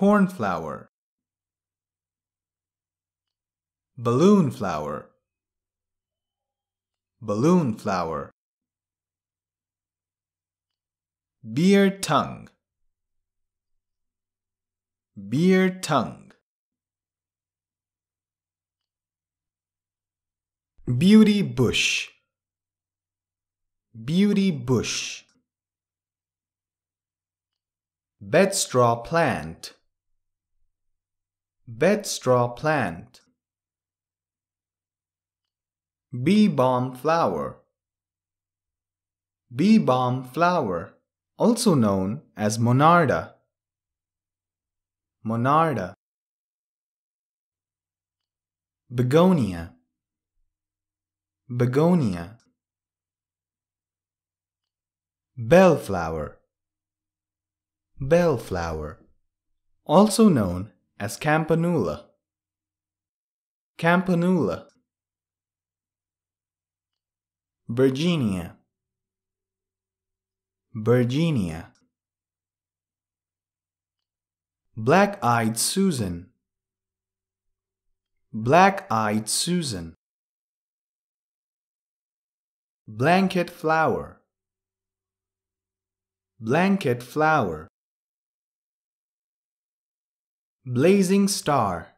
cornflower balloon flower balloon flower beer tongue beer tongue beauty bush beauty bush bedstraw plant Bedstraw plant. Bee balm flower. Bee balm flower, also known as monarda. Monarda. Begonia. Begonia. Bellflower. Bellflower, also known as campanula. Campanula. Virginia. Virginia. Black eyed Susan. Black eyed Susan. Blanket flower. Blanket flower. Blazing star.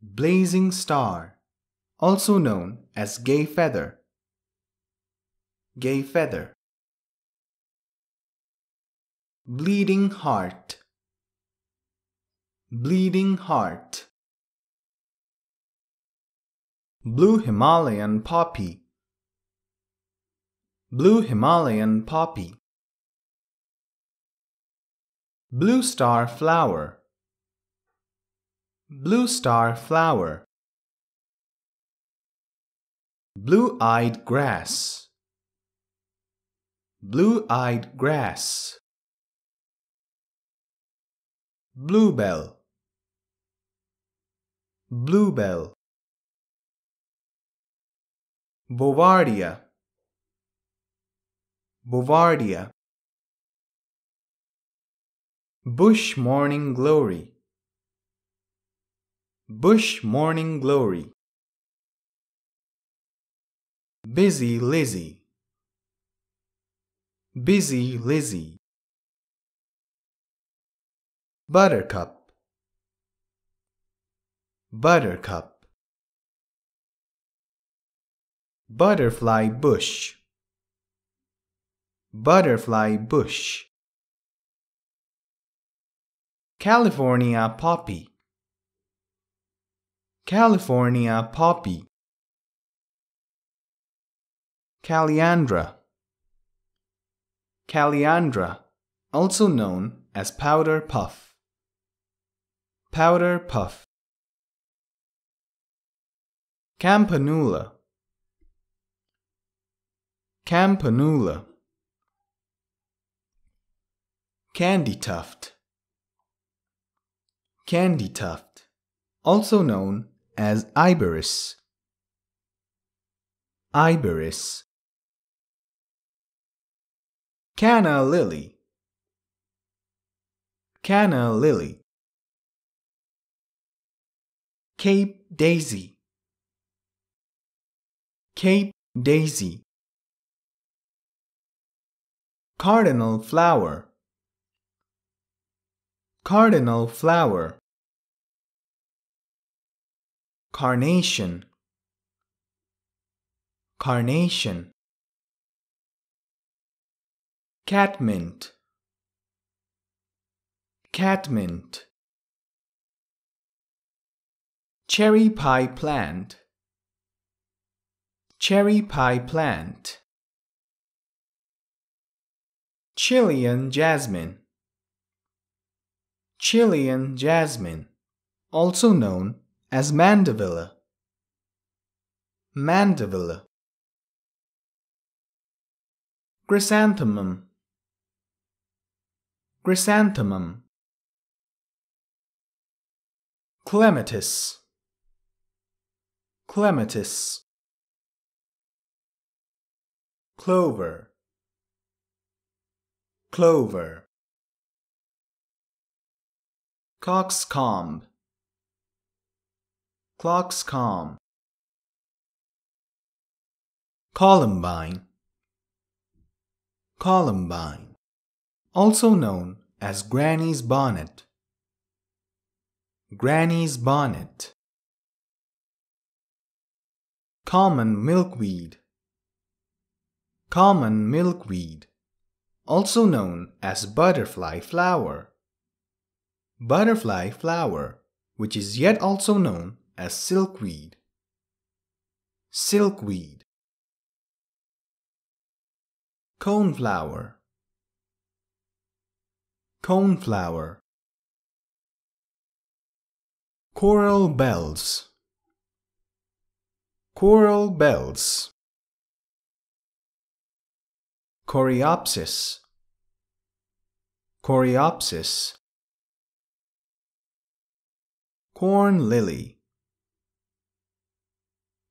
Blazing star, also known as gay feather. Gay feather. Bleeding heart. Bleeding heart. Blue Himalayan poppy. Blue Himalayan poppy. Blue star flower. Blue star flower. Blue eyed grass. Blue eyed grass. Bluebell. Bluebell. Bovardia. Bovardia. Bush Morning Glory Bush Morning Glory Busy Lizzie Busy Lizzie Buttercup Buttercup Butterfly Bush Butterfly Bush California poppy California poppy Caliandra Caliandra, also known as powder puff Powder puff Campanula Campanula Candy tuft candy tuft, also known as iberis. Iberis. Canna lily. Canna lily. Cape daisy. Cape daisy. Cardinal flower. Cardinal flower. Carnation. Carnation. Catmint. Catmint. Cherry pie plant. Cherry pie plant. Chilean jasmine. Chilean jasmine, also known as mandevilla. Mandevilla. Chrysanthemum. Chrysanthemum. Clematis. Clematis. Clover. Clover coxcomb coxcomb columbine columbine also known as granny's bonnet granny's bonnet common milkweed common milkweed also known as butterfly flower butterfly flower, which is yet also known as silkweed. Silkweed Coneflower Coneflower Coral bells Coral bells Coreopsis Coreopsis corn lily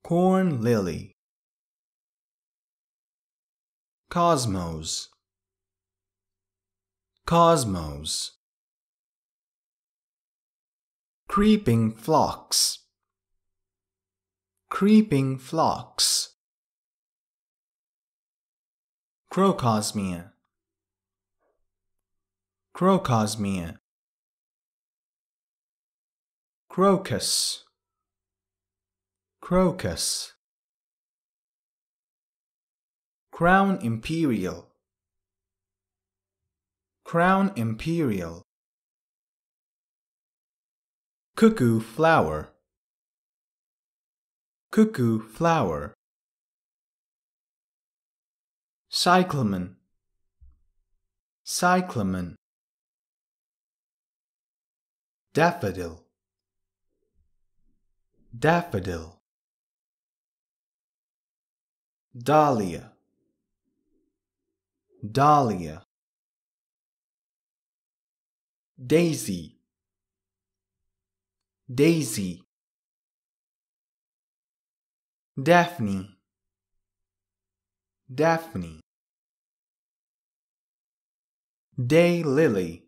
corn lily cosmos cosmos creeping flocks creeping flocks crocosmia crocosmia crocus crocus crown imperial crown imperial cuckoo flower cuckoo flower cyclamen cyclamen daffodil daffodil dahlia dahlia daisy daisy daphne daphne day lily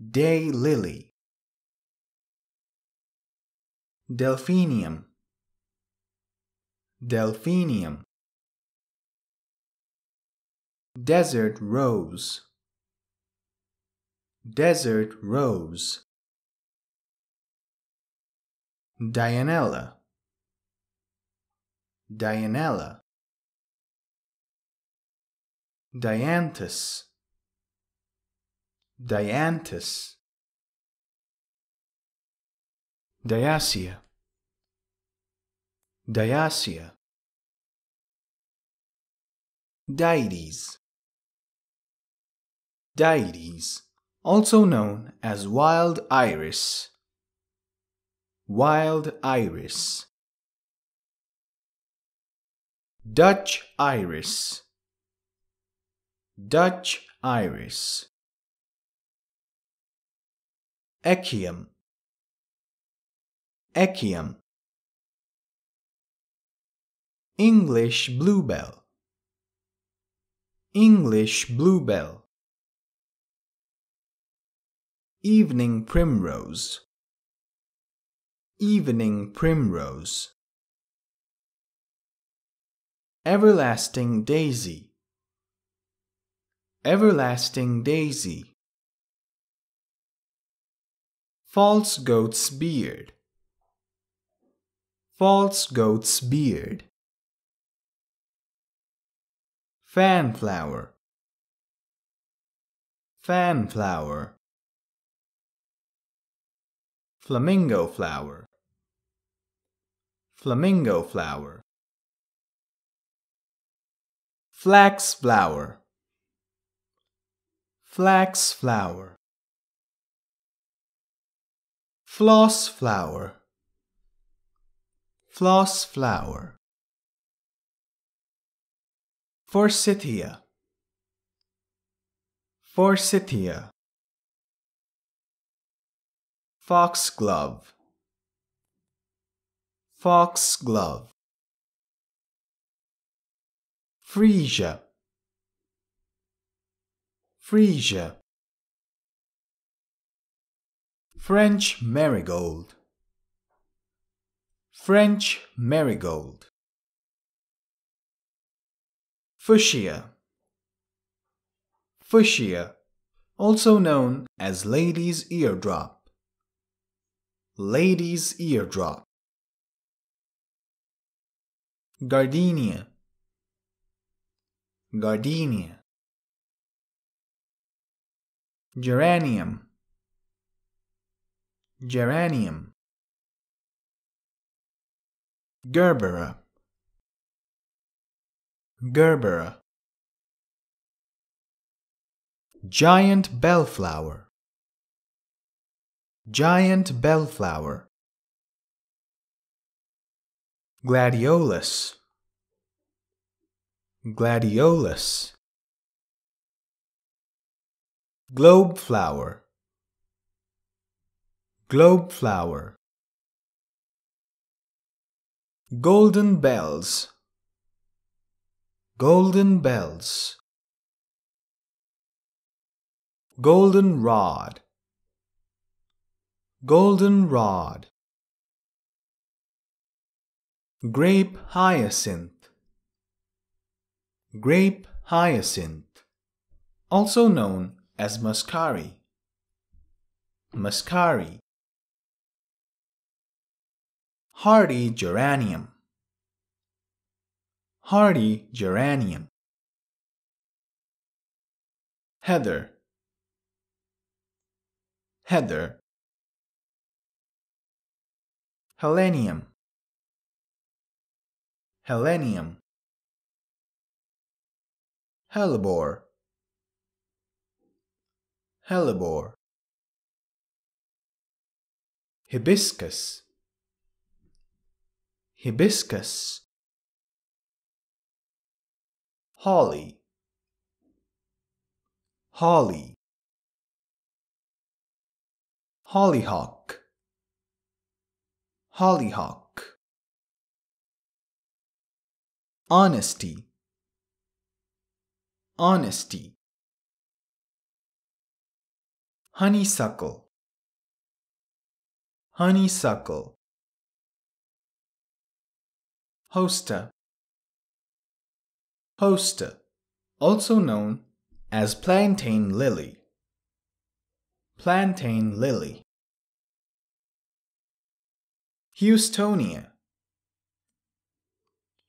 day lily Delphinium. Delphinium. Desert rose. Desert rose. Dianella. Dianella. Dianthus. Dianthus. Diasia Diasia Deities Deities, also known as wild iris Wild iris Dutch iris Dutch iris Echium Echium. English bluebell. English bluebell. Evening primrose. Evening primrose. Everlasting daisy. Everlasting daisy. False goat's beard false goat's beard, fanflower, fanflower, flamingo flower, flamingo flower, flax flower, flax flower, floss flower Floss flower. Forsythia. Forsythia. Foxglove. Foxglove. Frisia. Frisia. French marigold. French marigold. Fuchsia. Fuchsia, also known as lady's eardrop. Lady's eardrop. Gardenia. Gardenia. Geranium. Geranium. Gerbera Gerbera Giant bellflower Giant bellflower Gladiolus Gladiolus Globe flower Globe flower Golden bells, golden bells. Golden rod, golden rod. Grape hyacinth, grape hyacinth, also known as muscari. Muscari hardy geranium hardy geranium heather heather helenium helenium Hellebore Hellebore Hibiscus hibiscus, holly, holly, hollyhock, hollyhock, honesty, honesty, honeysuckle, honeysuckle hosta. Hosta, also known as plantain lily. Plantain lily. Houstonia.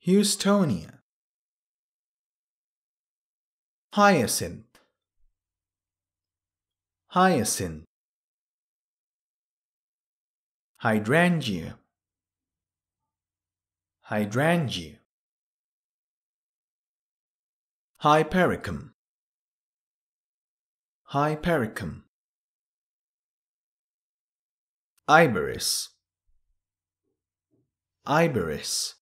Houstonia. Hyacinth. Hyacinth. Hydrangea hydrangea hypericum hypericum iberis iberis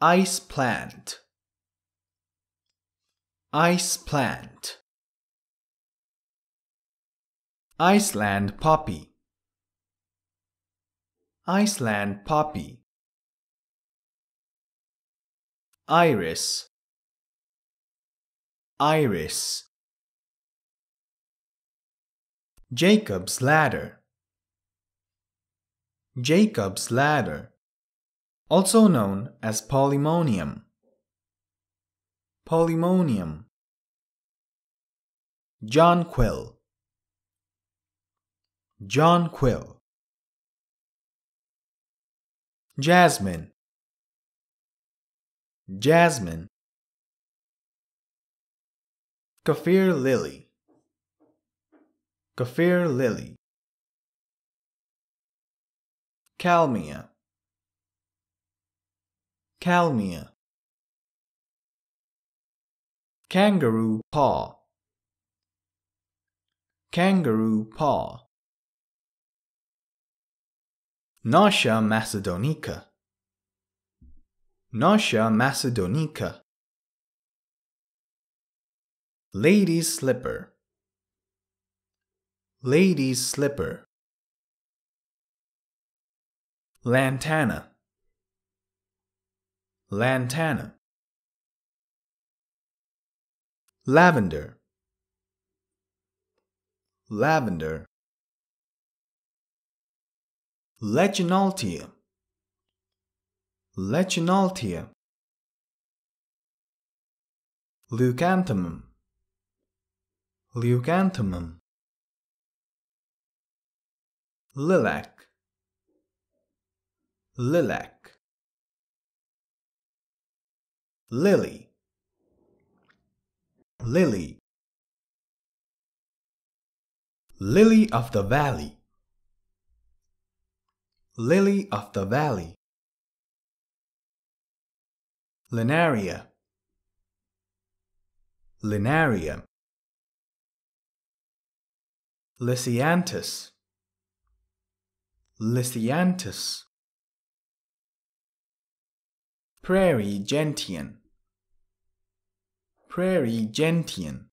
ice plant ice plant iceland poppy Iceland poppy Iris Iris Jacob's ladder Jacob's ladder also known as polymonium polymonium John Quill John Quill Jasmine, Jasmine, Kaffir lily, Kaffir lily, Calmia, Calmia, Kangaroo paw, Kangaroo paw. Nasha Macedonica. Nasha Macedonica. Lady's slipper. Lady's slipper. Lantana. Lantana. Lavender. Lavender. Legionaltia. Legionaltia. Leucanthemum. Leucanthemum. Lilac. Lilac. Lily. Lily. Lily of the Valley. Lily of the Valley, Linaria, Linaria, Lysianthus, Lysianthus, Prairie Gentian, Prairie Gentian,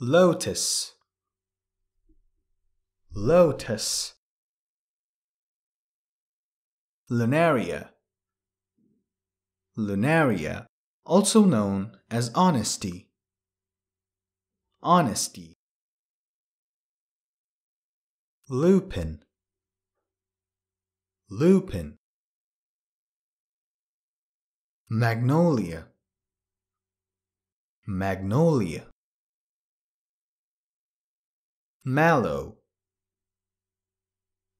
Lotus lotus lunaria lunaria also known as honesty honesty lupin lupin magnolia magnolia mallow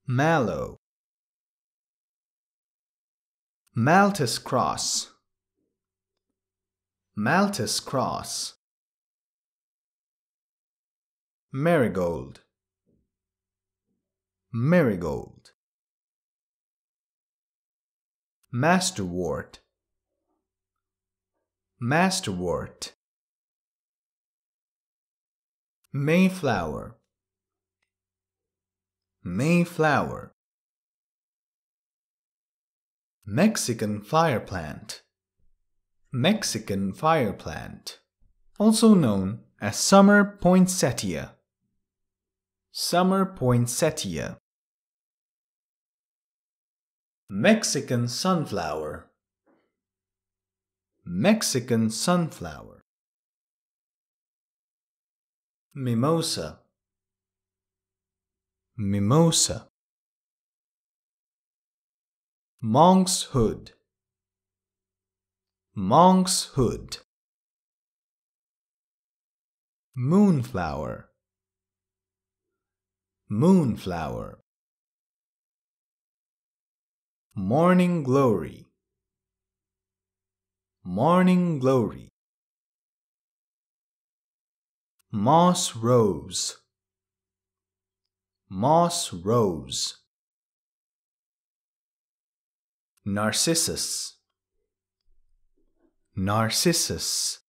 Mallow. Maltese cross. Maltese cross. Marigold. Marigold. Masterwort. Masterwort. Mayflower. Mayflower Mexican fire plant Mexican fire plant also known as summer poinsettia Summer poinsettia Mexican sunflower Mexican sunflower Mimosa Mimosa Monk's Hood Monk's Hood Moonflower Moonflower Morning Glory Morning Glory Moss Rose Moss rose. Narcissus. Narcissus.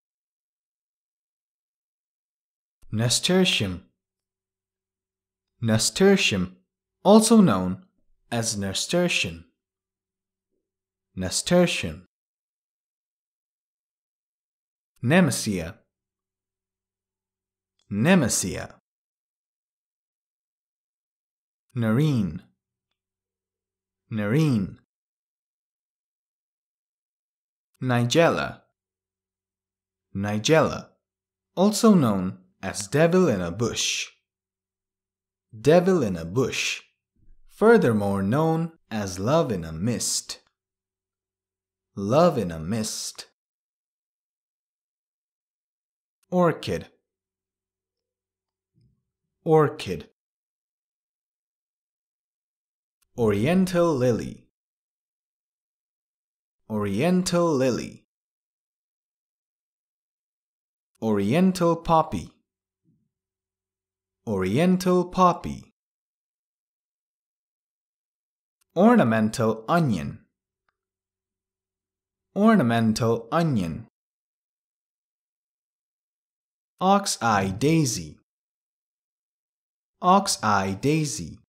Nasturtium. Nasturtium, also known as nasturtium. Nasturtium. Nemesia. Nemesia. Narine. Narine. Nigella. Nigella, also known as devil in a bush. Devil in a bush, furthermore known as love in a mist. Love in a mist. Orchid. Orchid. Oriental lily. Oriental lily. Oriental poppy. Oriental poppy. Ornamental onion. Ornamental onion. Ox-eye daisy. Ox-eye daisy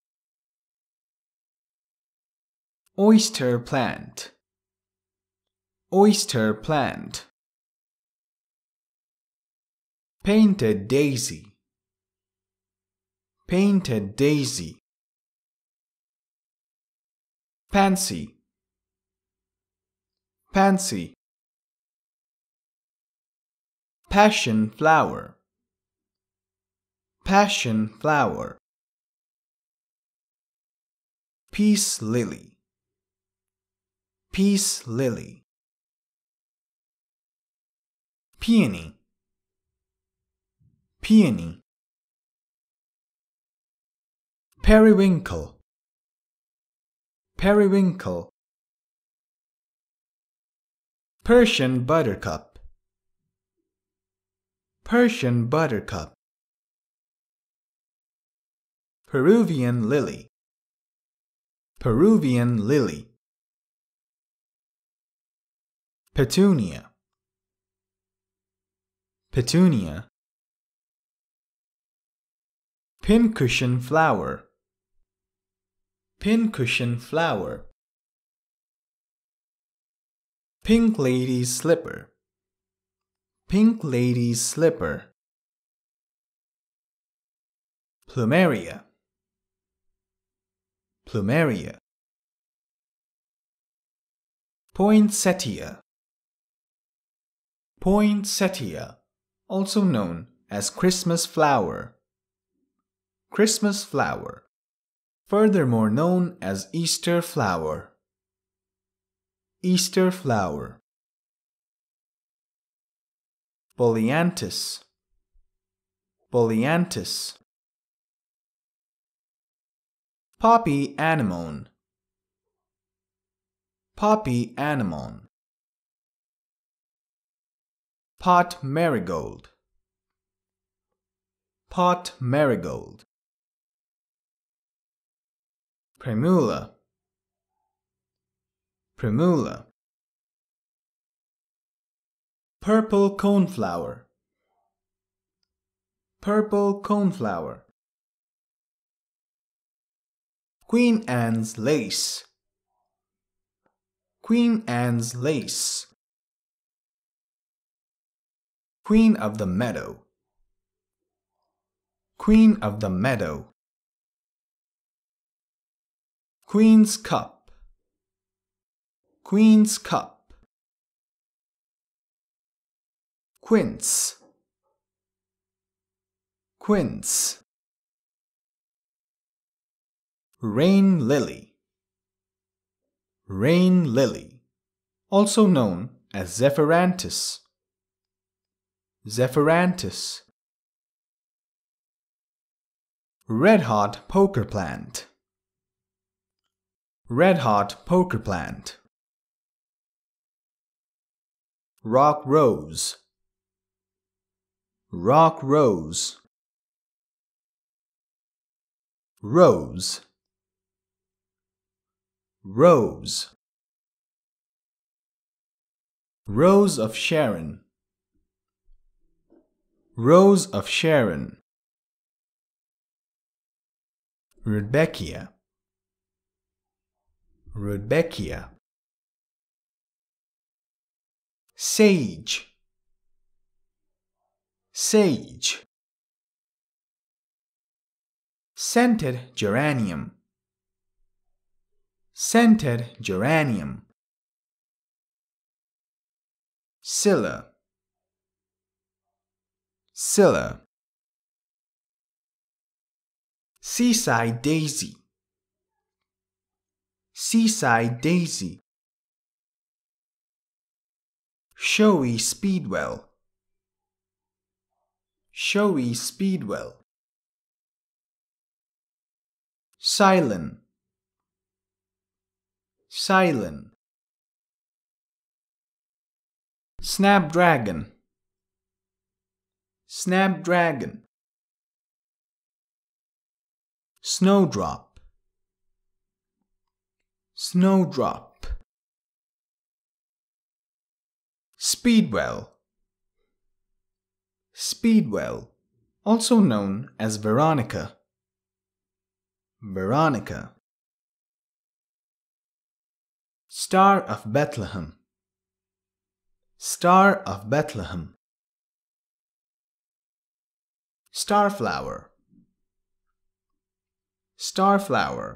oyster plant oyster plant painted daisy painted daisy pansy pansy passion flower passion flower peace lily Peace lily. Peony. Peony. Periwinkle. Periwinkle. Persian buttercup. Persian buttercup. Peruvian lily. Peruvian lily. Petunia. Petunia. Pincushion flower. Pincushion flower. Pink lady's slipper. Pink lady's slipper. Plumeria. Plumeria. Poinsettia. Poinsettia, also known as Christmas flower. Christmas flower, furthermore known as Easter flower. Easter flower. Polyanthus. Polyanthus. Poppy anemone. Poppy anemone. Pot marigold. Pot marigold. Primula. Primula. Purple coneflower. Purple coneflower. Queen Anne's lace. Queen Anne's lace. Queen of the Meadow Queen of the Meadow Queen's Cup Queen's Cup Quince Quince Rain Lily Rain Lily, also known as Zephyrantis Zephyrantus, Red hot poker plant. Red hot poker plant. Rock rose. Rock rose. Rose. Rose. Rose of Sharon. Rose of Sharon, Rudbeckia, Rudbeckia, Sage, Sage, Scented Geranium, Scented Geranium, Scylla. Scylla Seaside Daisy Seaside Daisy Showy Speedwell Showy Speedwell Silent Silent Snapdragon Snapdragon Snowdrop Snowdrop Speedwell Speedwell, also known as Veronica. Veronica. Star of Bethlehem. Star of Bethlehem starflower starflower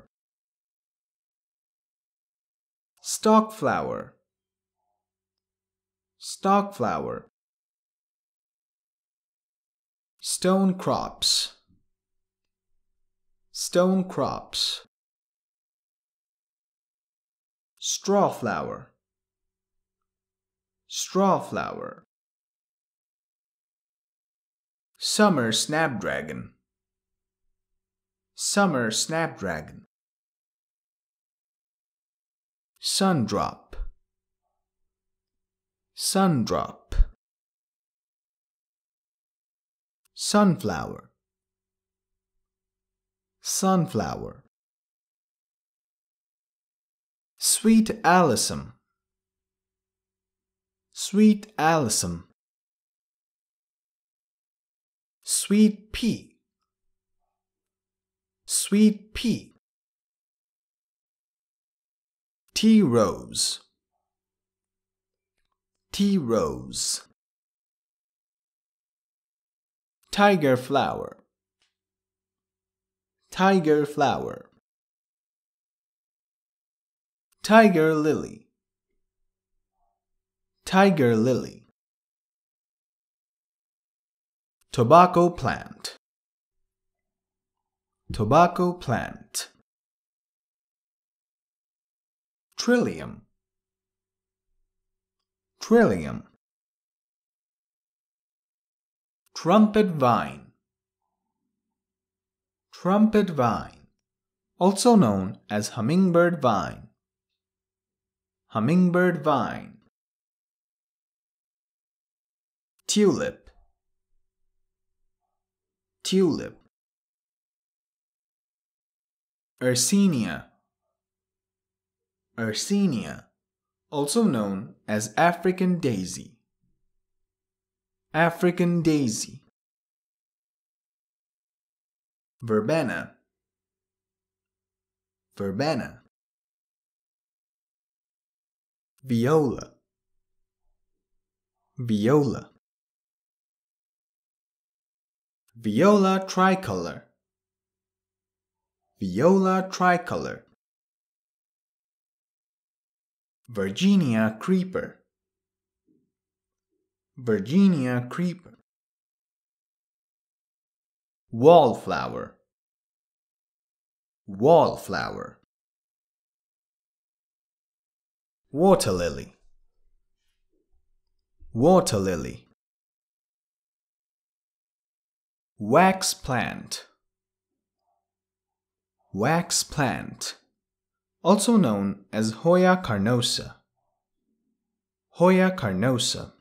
stalkflower stalkflower stone crops stone crops strawflower, strawflower. Summer Snapdragon Summer Snapdragon Sundrop Sundrop Sunflower Sunflower Sweet Allison Sweet Allison sweet pea sweet pea tea rose tea rose tiger flower tiger flower tiger lily tiger lily Tobacco plant. Tobacco plant. Trillium. Trillium. Trumpet vine. Trumpet vine. Also known as hummingbird vine. Hummingbird vine. Tulip tulip Arsenia, Arsenia, also known as African daisy African daisy Verbena Verbena Viola Viola Viola tricolor. Viola tricolor. Virginia creeper. Virginia creeper. Wallflower. Wallflower. Water lily. Water lily. wax plant wax plant also known as hoya carnosa hoya carnosa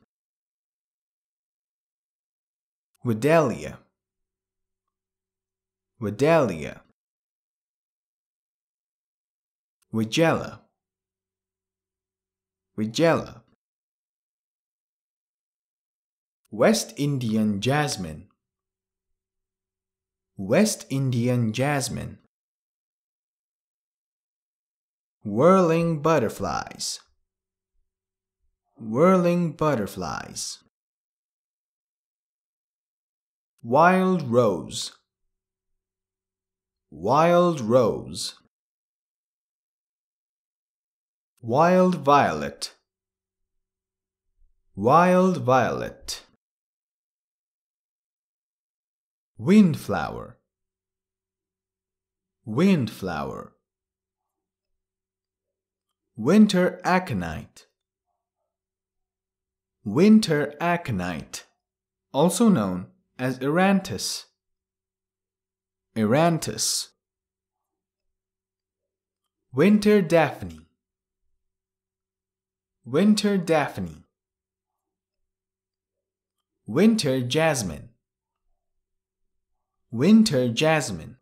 Widalia. Widalia. Wigella. Wigella. West Indian jasmine. West Indian jasmine, whirling butterflies, whirling butterflies, wild rose, wild rose, wild violet, wild violet. windflower windflower winter aconite winter aconite also known as erantus erantus winter daphne winter daphne winter jasmine Winter jasmine.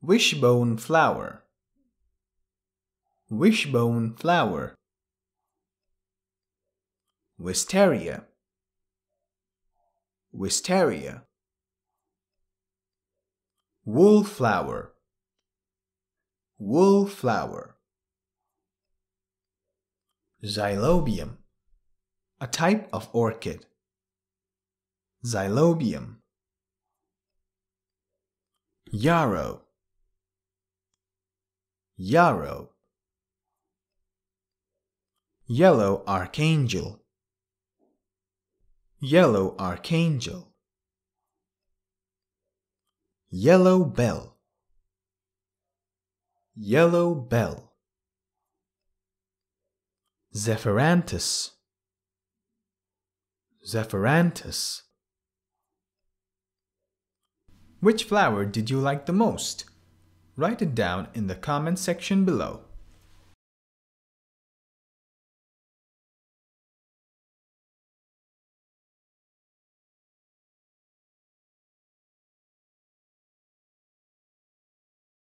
Wishbone flower. Wishbone flower. Wisteria. Wisteria. wool flower, Xylobium. A type of orchid. Xylobium Yarrow Yarrow Yellow Archangel Yellow Archangel Yellow Bell Yellow Bell Zephyrantus, Zephyrantus. Which flower did you like the most? Write it down in the comment section below.